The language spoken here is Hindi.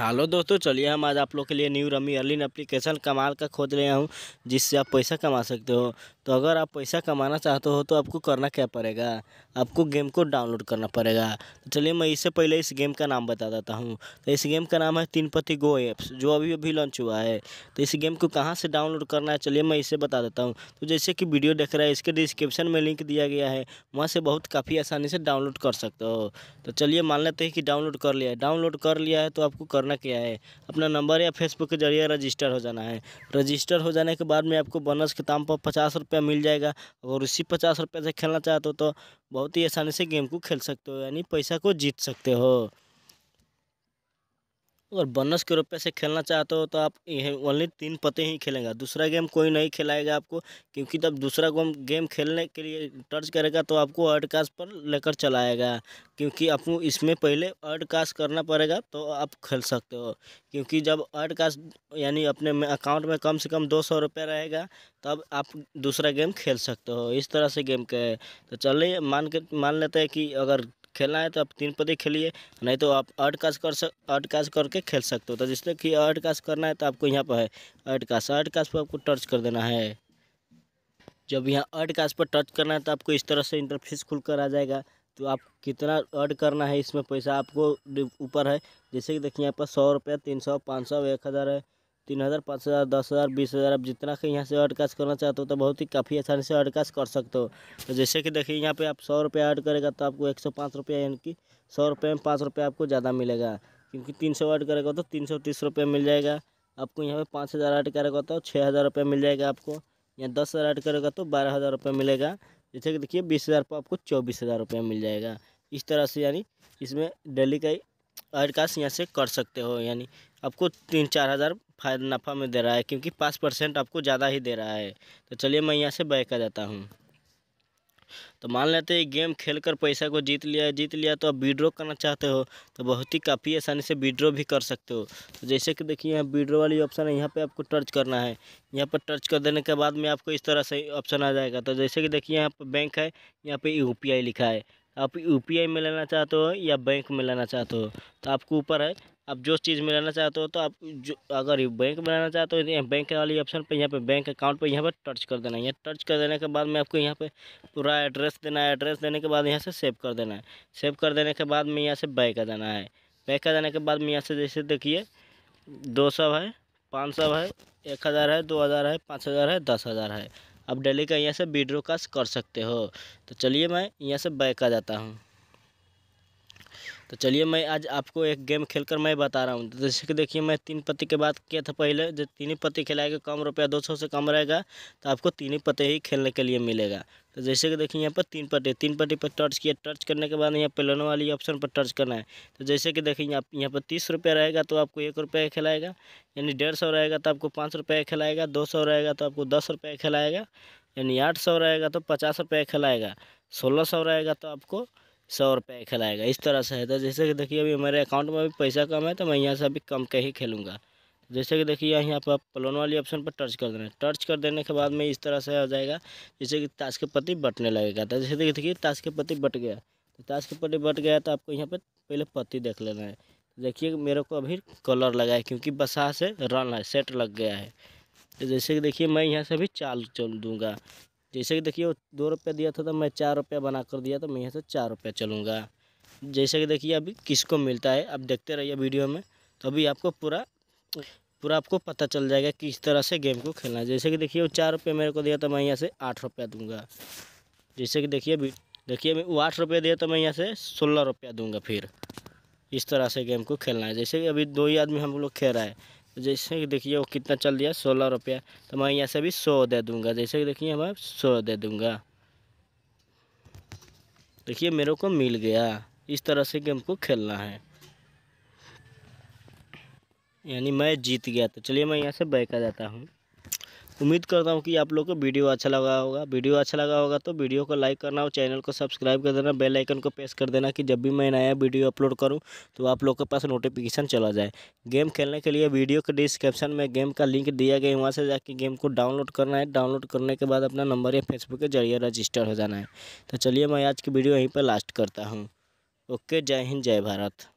हेलो दोस्तों चलिए हम आज आप लोग के लिए न्यू रमी अर्लिन एप्लीकेशन कमाल का खोज रहे हूँ जिससे आप पैसा कमा सकते हो तो अगर आप पैसा कमाना चाहते हो तो आपको करना क्या पड़ेगा आपको गेम को डाउनलोड करना पड़ेगा तो चलिए मैं इससे पहले इस गेम का नाम बता देता हूँ तो इस गेम का नाम है तीन पति गो एप्स जो अभी अभी लॉन्च हुआ है तो इस गेम को कहाँ से डाउनलोड करना है चलिए मैं इसे बता देता हूँ तो जैसे कि वीडियो देख रहा है इसके डिस्क्रिप्शन में लिंक दिया गया है वहाँ से बहुत काफ़ी आसानी से डाउनलोड कर सकते हो तो चलिए मान लेते हैं कि डाउनलोड कर लिया है डाउनलोड कर लिया है तो आपको करना करना क्या है अपना नंबर या फेसबुक के जरिए रजिस्टर हो जाना है रजिस्टर हो जाने के बाद में आपको बोनस के दाम पर पचास रुपया मिल जाएगा अगर उसी पचास रुपये से खेलना चाहते हो तो बहुत ही आसानी से गेम को खेल सकते हो यानी पैसा को जीत सकते हो अगर बनस के रुपये से खेलना चाहते हो तो आप ओनली तीन पते ही खेलेंगे दूसरा गेम कोई नहीं खिलाएगा आपको क्योंकि जब दूसरा गेम खेलने के लिए टर्च करेगा तो आपको अर्ड कास्ट पर लेकर चलाएगा क्योंकि आपको इसमें पहले अर्ड कास्ट करना पड़ेगा तो आप खेल सकते हो क्योंकि जब अर्ड कास्ट यानी अपने अकाउंट में कम से कम दो सौ रुपये रहेगा तब आप दूसरा गेम खेल सकते हो इस तरह से गेम के तो चलिए मान के मान लेते हैं कि अगर खेलना है तो आप तीन पदे खेलिए नहीं तो आप आठ काज कर सक आठ काज करके खेल सकते हो तो जिससे कि आठ काज करना है तो आपको यहाँ पर है आठ काज आठ काज पर आपको टर्च कर देना है जब यहाँ अर्ट काज पर टच करना है तो आपको इस तरह से इंटरफेस खुल कर आ जाएगा तो आप कितना अर्ड करना है इसमें पैसा आपको ऊपर है जैसे कि देखिए यहाँ पर सौ रुपया तीन सौ पाँच सौ एक हज़ार है तीन हज़ार पाँच हज़ार दस हज़ार बीस हज़ार आप जितना के यहाँ से ऐड कैश करना चाहते हो तो बहुत ही काफ़ी आसानी से ऐड कैश कर सकते हो तो जैसे कि देखिए यहाँ पे आप सौ रुपया ऐड करेगा तो आपको एक सौ पाँच रुपया यानी कि सौ रुपये में पाँच रुपया आपको ज़्यादा मिलेगा क्योंकि तीन सौ ऐड करेगा तो तीन सौ तीस रुपये मिल जाएगा आपको यहाँ पर पाँच हज़ार ऐड करेगा तो छः हज़ार रुपये मिल जाएगा आपको यहाँ दस हज़ार ऐड करेगा तो बारह हज़ार रुपये मिलेगा जैसे कि देखिए बीस हज़ार पर आपको चौबीस हज़ार रुपये मिल जाएगा इस तरह से यानी इसमें डेली का ऐड यहाँ से कर सकते हो यानी आपको तीन चार हज़ार फायदा नफ़ा में दे रहा है क्योंकि पाँच परसेंट आपको ज़्यादा ही दे रहा है तो चलिए मैं यहाँ से बाय आ जाता हूँ तो मान लेते हैं गेम खेलकर पैसा को जीत लिया जीत लिया तो आप विड्रॉ करना चाहते हो तो बहुत ही काफ़ी आसानी से विड्रॉ भी कर सकते हो तो जैसे कि देखिए यहाँ विड्रॉ वाली ऑप्शन है यहाँ पे आपको टच करना है यहाँ पर टच कर देने के बाद में आपको इस तरह से ऑप्शन आ जाएगा तो जैसे कि देखिए यहाँ पर बैंक है यहाँ पर यू लिखा है आप आई में लेना चाहते हो या बैंक में लेना चाहते हो तो आपको ऊपर है आप जो चीज़ में लेना चाहते हो तो आप जो अगर बैंक में लेना चाहते हो तो यहाँ बैंक वाली ऑप्शन पर यहाँ पे बैंक अकाउंट पे यहाँ पर टच कर देना है यहाँ टच कर देने के बाद में आपको यहाँ पे पूरा एड्रेस देना है एड्रेस देने के बाद यहाँ से सेव कर देना है सेव कर देने के बाद में यहाँ से बैक आ जाना है बैक आ जाने के बाद में यहाँ से जैसे देखिए दो सौ है पाँच सौ है एक हज़ार है दो हज़ार है पाँच हज़ार है दस हज़ार है आप डेली का यहाँ से विड्रो का कर सकते हो तो चलिए मैं यहाँ से बैक आ जाता हूँ तो चलिए मैं आज आपको एक गेम खेल कर मैं बता रहा हूँ तो जैसे कि देखिए मैं तीन पत्ती के बाद किया था पहले जो तीन ही पत्ती खिलाएगा कम रुपया दो सौ से कम रहेगा तो आपको तीन ही पत्ते ही खेलने के लिए मिलेगा तो जैसे कि देखिए यहाँ पर तीन पट्टे तीन पट्टी पर टर्च किया टर्च करने के बाद यहाँ पेलन वाली ऑप्शन पर टर्च करना है तो जैसे कि देखिए आप यहाँ पर तीस रुपया रहेगा तो आपको एक रुपये खिलाएगा यानी डेढ़ सौ रहेगा तो आपको पाँच रुपये खिलाएगा दो सौ रहेगा तो आपको दस रुपये खिलाएगा यानी आठ सौ रहेगा तो पचास रुपये खिलाएगा सोलह सौ रहेगा तो आपको सौ रुपये खिलाएगा इस तरह से है तो जैसे कि देखिए अभी मेरे अकाउंट में अभी पैसा कम है तो मैं यहाँ से अभी कम के ही खेलूँगा जैसे कि देखिए यहाँ पर प्लोन वाली ऑप्शन पर टर्च कर देना है टर्च कर देने के बाद में इस तरह से आ जाएगा जैसे कि ताश के पति बटने लगेगा तो जैसे देखिए देखिए ताश के पति बट गया तो ताश के पति बट गया तो आपको यहाँ पर पहले पत्ती देख लेना है तो देखिए मेरे को अभी कलर लगा है क्योंकि बसा से रन है सेट लग गया है तो जैसे कि देखिए मैं यहाँ से अभी चाल चल दूँगा जैसे कि देखिए दो रुपया दिया था तो मैं चार रुपया बना कर दिया तो मैं यहाँ से चार रुपया चलूँगा जैसे कि देखिए अभी किसको मिलता है अब देखते रहिए वीडियो में तो अभी आपको पूरा पूरा आपको पता चल जाएगा किस तरह से गेम को खेलना है जैसे कि देखिए वो चार रुपये मेरे को दिया तो मैं यहाँ से आठ रुपया दूँगा जैसे कि देखिए देखिए वो आठ रुपये दिया तो मैं यहाँ से सोलह रुपया दूंगा फिर इस तरह से गेम को खेलना है जैसे कि अभी दो ही आदमी हम लोग खेल रहा है तो जैसे कि देखिए वो कितना चल दिया सोलह रुपया तो मैं यहाँ से भी सौ दे दूँगा जैसे कि देखिए मैं सौ दे दूँगा देखिए मेरे को मिल गया इस तरह से गेम को खेलना है यानी मैं जीत गया तो चलिए मैं यहाँ से बैक आ जाता हूँ उम्मीद करता हूँ कि आप लोग को वीडियो अच्छा लगा होगा वीडियो अच्छा लगा होगा तो वीडियो को लाइक करना और चैनल को सब्सक्राइब कर देना बेल आइकन को प्रेस कर देना कि जब भी मैं नया वीडियो अपलोड करूँ तो आप लोग के पास नोटिफिकेशन चला जाए गेम खेलने के लिए वीडियो के डिस्क्रिप्शन में गेम का लिंक दिया गया वहाँ से जाके गेम को डाउनलोड करना है डाउनलोड करने के बाद अपना नंबर या फेसबुक के जरिए रजिस्टर हो जाना है तो चलिए मैं आज की वीडियो यहीं पर लास्ट करता हूँ ओके जय हिंद जय भारत